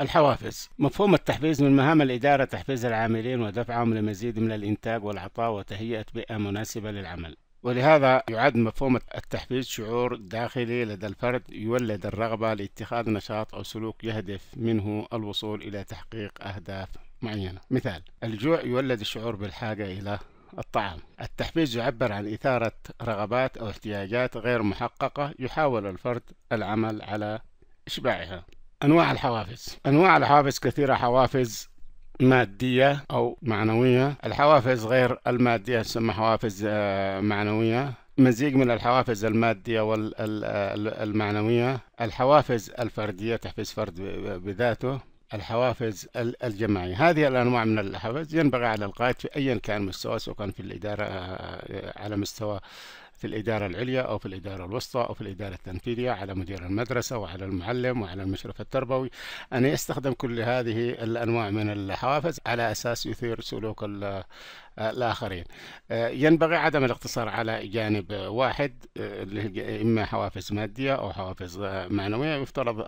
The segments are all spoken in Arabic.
الحوافز مفهوم التحفيز من مهام الإدارة تحفيز العاملين ودفعهم لمزيد من الإنتاج والعطاء وتهيئة بيئة مناسبة للعمل ولهذا يعد مفهوم التحفيز شعور داخلي لدى الفرد يولد الرغبة لاتخاذ نشاط أو سلوك يهدف منه الوصول إلى تحقيق أهداف معينة مثال الجوع يولد الشعور بالحاجة إلى الطعام التحفيز يعبر عن إثارة رغبات أو احتياجات غير محققة يحاول الفرد العمل على إشباعها أنواع الحوافز أنواع الحوافز كثيرة حوافز مادية أو معنوية الحوافز غير المادية تسمى حوافز آه، معنوية مزيج من الحوافز المادية والمعنوية الحوافز الفردية تحفيز فرد بذاته الحوافز الجماعية هذه الأنواع من الحوافز ينبغي على القائد في أيا كان مستواه سواء كان في الإدارة آه، آه، على مستوى في الإدارة العليا أو في الإدارة الوسطى أو في الإدارة التنفيذية على مدير المدرسة وعلى المعلم وعلى المشرف التربوي أن يستخدم كل هذه الأنواع من الحوافز على أساس يثير سلوك الآخرين آه، ينبغي عدم الاقتصار على جانب واحد آه، إما حوافز مادية أو حوافز آه، معنوية يفترض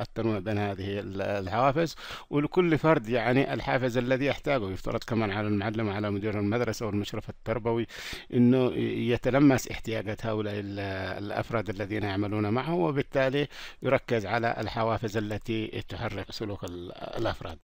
التنويع بين هذه الحوافز ولكل فرد يعني الحافز الذي يحتاجه يفترض كمان على المعلم وعلى مدير المدرسة والمشرف التربوي أنه يتلمس احتياجات هؤلاء الأفراد الذين يعملون معه وبالتالي يركز على الحوافز التي تحرك سلوك الأفراد